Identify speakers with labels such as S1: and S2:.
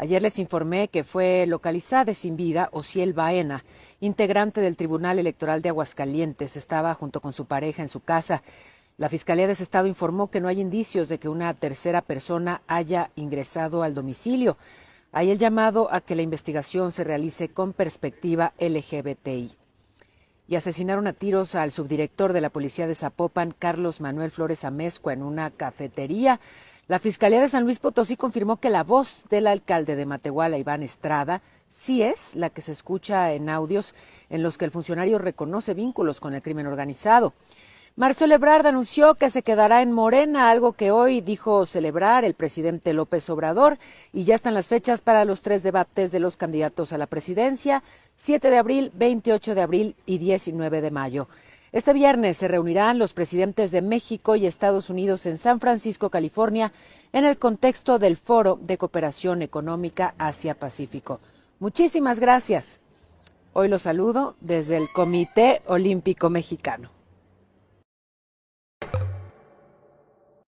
S1: Ayer les informé que fue localizada sin vida Ociel Baena, integrante del Tribunal Electoral de Aguascalientes. Estaba junto con su pareja en su casa. La Fiscalía de ese estado informó que no hay indicios de que una tercera persona haya ingresado al domicilio. Hay el llamado a que la investigación se realice con perspectiva LGBTI y asesinaron a tiros al subdirector de la Policía de Zapopan, Carlos Manuel Flores Amezcua, en una cafetería. La Fiscalía de San Luis Potosí confirmó que la voz del alcalde de Matehuala, Iván Estrada, sí es la que se escucha en audios en los que el funcionario reconoce vínculos con el crimen organizado. Marcelo Ebrard anunció que se quedará en Morena, algo que hoy dijo celebrar el presidente López Obrador, y ya están las fechas para los tres debates de los candidatos a la presidencia, 7 de abril, 28 de abril y 19 de mayo. Este viernes se reunirán los presidentes de México y Estados Unidos en San Francisco, California, en el contexto del Foro de Cooperación Económica Asia-Pacífico. Muchísimas gracias. Hoy los saludo desde el Comité Olímpico Mexicano.